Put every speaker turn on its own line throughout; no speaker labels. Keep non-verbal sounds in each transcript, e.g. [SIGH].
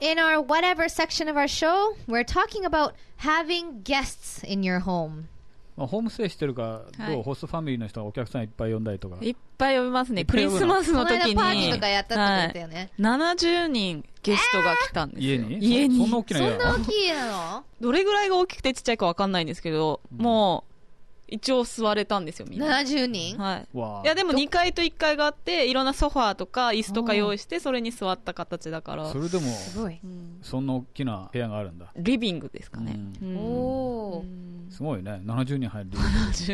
in our whatever section of our show, we're talking about having guests in your
home. まあ、ホームステイしてるから、はい、ホストファミリーの人がお客さんいっぱい呼んだりとか。い
っぱい呼びま
すね。クリスマスの時に。パーティーとかやったって言ったよね、はい。70人ゲストが来たんですよ。家に家にそんな大きな家なのどれぐらいが大きくてちっちゃいかわかんないんですけど、うん、もう、一応座れたんですよ、みんな。70人はい。いや、でも2階と1階があって、いろんなソファーとか椅子とか用意して、それに座った形だから。それでも、すご
い。そんな大きな部屋があるんだ。リビングですかね。うん、
おー。
すごいね70人入る結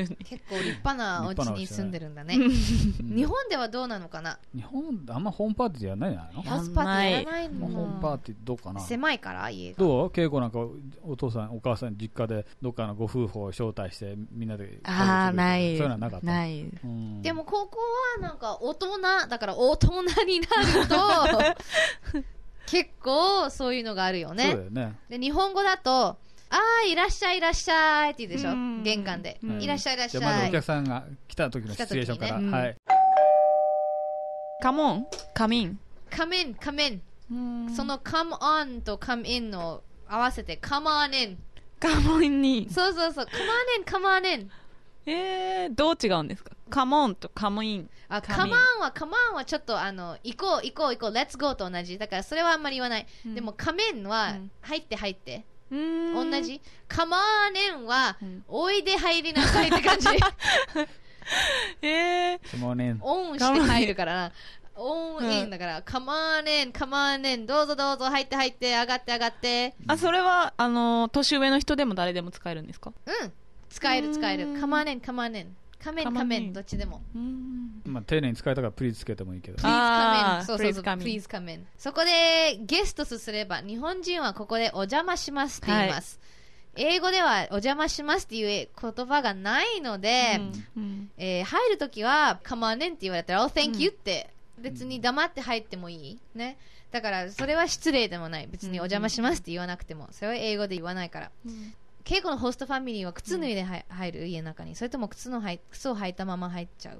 構立派なお家に住んでるんだね日本ではどうなのかな日本
あんまホームパーティーやらないじゃないのホーパーティーやらないのホームパーティーどうかな狭
いから家が
どう稽古なんかお父さんお母さん実家でどっかのご夫婦を招待してみんなでああないそういうのはなかったない、
でもここはなんか大人だから大人になると [LAUGHS] 結構そういうのがあるよね。よねで日本語だとあいらっしゃい、いらっしゃいって言うでしょ、玄関で、いらっしゃい、いらっしゃい。まずお客
さんが来た時のシチュエーションから。ねはい、
カモン、カミン。カメン、カメン。そのカムオンとカムインの合わせて、カマーネン。カモンに。そうそうそう、カマーネン、カマーネン。えー、どう違うんですかカモンとカムイン。あ、カマンは、カマンはちょっとあの、行こう、行こう、行こう、レッツゴーと同じ。だからそれはあんまり言わない。でも、カメンは、入って、入って。同じ「かまーネン」は、おいで入りなさい」って感じ [LAUGHS] えー、オンして入るからなオンインだから、かまーネン、カマーネン、どうぞどうぞ、入って入って、上がって上がって。
あ、それは、あの、年上の人でも誰でも使えるんですかうん。
使える使える。かまーネン、カマーネン。仮面仮面どっちでも、
まあ、丁寧に使えたからプリーズつけてもいいけどプリーズ仮
面そうそうそうそこでゲストとすれば日本人はここでお邪魔しますって言います、はい、英語ではお邪魔しますっていう言葉がないので、うん、えー、入るときは「カわねんって言われたら「お、うん、thank you」って別に黙って入ってもいいねだからそれは失礼でもない別にお邪魔しますって言わなくてもそれは英語で言わないから、うん稽古のホストファミリーは靴脱いで入る、家の中にそれとも靴のはい靴を履いたまま入っちゃう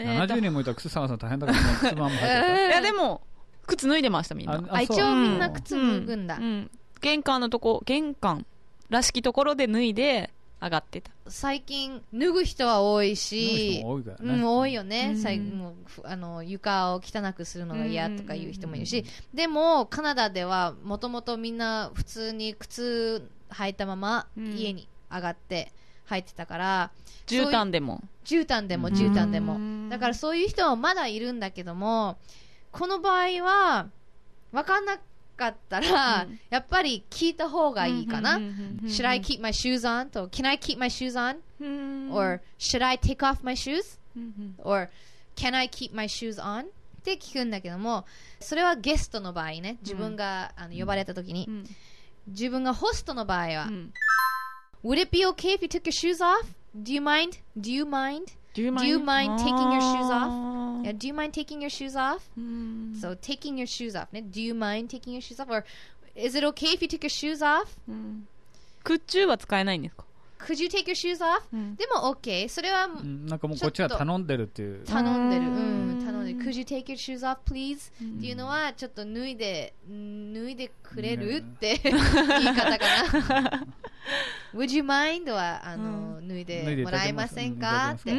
70年
もいたら靴探すの大変だから、ね、[LAUGHS] 靴まま入ってた、いやでも靴脱いでましたみんな一応みんな靴
脱ぐんだ、うんうん、玄関のとこ玄関らしきところで脱いで上がってた
最近脱ぐ人は多いし多い、ねうん、多いよね、最もうあの床を汚くするのが嫌とかいう人もいるし、でもカナダではもともとみんな普通に靴履いたまま家に上がって履いてたから、うん、絨毯でも絨毯でも絨毯でもだからそういう人はまだいるんだけどもこの場合は分かんなかったら、うん、やっぱり聞いた方がいいかな Should I keep my shoes on? と Can I keep my shoes on? or Should I take off my shoes? or Can I keep my shoes on? って聞くんだけどもそれはゲストの場合ね自分が、あの呼ばれた時に、自分がホストの場合は、うん Would it be okay if you took your shoes off? Do you mind? Do you mind? Do you mind, do you mind taking your shoes off? Yeah, do you mind taking your shoes off? Mm. So taking your shoes off. Do you mind taking your shoes off? Or is it okay if you take your shoes off?
空中は使えないんですか
Could you take your shoes off?、うん、でも OK。それは、
なんかもうこっちは頼んでるっていう。頼
んでる。うん、頼んでる。Could you take your shoes off, please?、うん、っていうのは、ちょっと脱いで、脱いでくれる、って言い方かな。Would you mind? は、あの、脱いでもらえませんかって。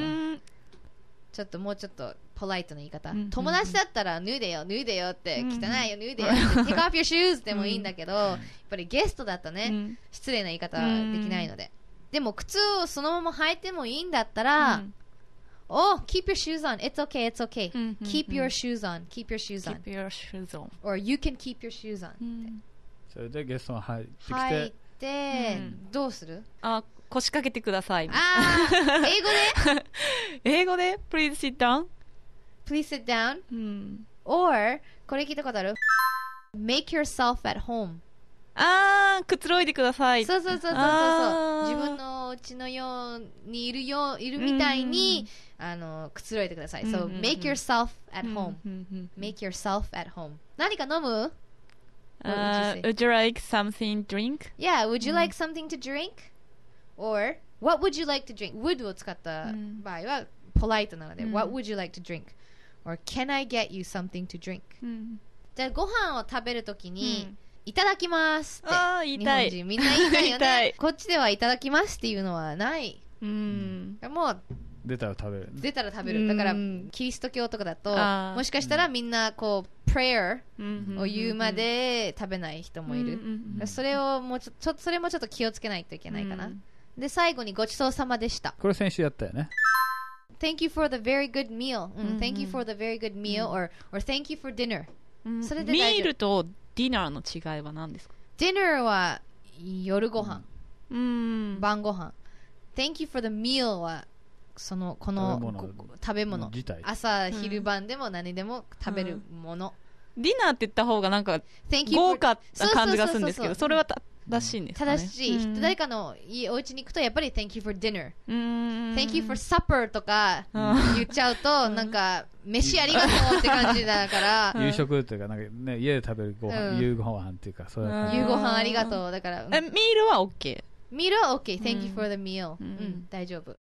ちょっともうちょっと。ポライトな言い方、友達だったら脱いでよ脱いでよって、汚いよ脱いでよって take off your shoes でもいいんだけど、やっぱりゲストだったね、失礼な言い方はできないので、でも靴をそのまま履いてもいいんだったら、うん、Oh, keep your shoes on. It's okay, it's okay. うん keep your shoes on. Keep your shoes on. Keep your shoes on. Or you can keep your shoes on.、うん、
それでゲストが入ってきて。入っ
て、うん、どうするあ、腰掛けてくだ
さい。ああ、
英語で英語で ?Please sit down. Please sit down.、うん、Or, これ聞いたことある ?Make yourself at home. ああ、くつろいでください。そうそうそうそうそう。自分の家のようにいるよ、いるみたいに、あの、くつろいでください。So, make yourself at home. Make yourself at home. 何か飲む Uh,
would you like something drink?
Yeah, would you like something to drink? Or, what would you like to drink? would を使った場合は、ポライトなので、what would you like to drink? or can I get you something to drink? じゃあ、ご飯を食べるときに、いただきますって。ああ、言いたい。日本人みんな言いたいよ [LAUGHS] 言いこっちではいただきますっていうのはない。うん。もう
出たら食べる出
たら食べる。だから、キリスト教とかだともしかしたらみんなこう、プレイヤーを言うまで食べない人もいる。それをもうちょちょそれもちょっと気をつけないといけないかな。で、最後にごちそうさまでした。こ
れ先週やったよね
Thank you for the very good meal.、うん Thank you for the very good meal、or, or thank you for dinner. それで大丈夫ミール
とディナーの違いは何ですか
d i n n は夜ご飯、うん、晩ご飯 Thank you for the meal はそのこの食べ物朝、昼晩でも何でも食べるもの、
ディナーって言った方がなんか豪華な感じがするんですけどそれは正しいんですか、ね、正しい、うん、誰
かの家お家に行くとやっぱり Thank you for dinner Thank you for supper とか言っちゃうと、なんか飯ありがとうって感じだから [LAUGHS] 夕
食というかなんか、ね、家で食べるご飯、うん、夕ご飯っていうか
そう夕ご飯ありがとうだから、ミールは OK ミールは OK Thank you for the meal、うん大丈夫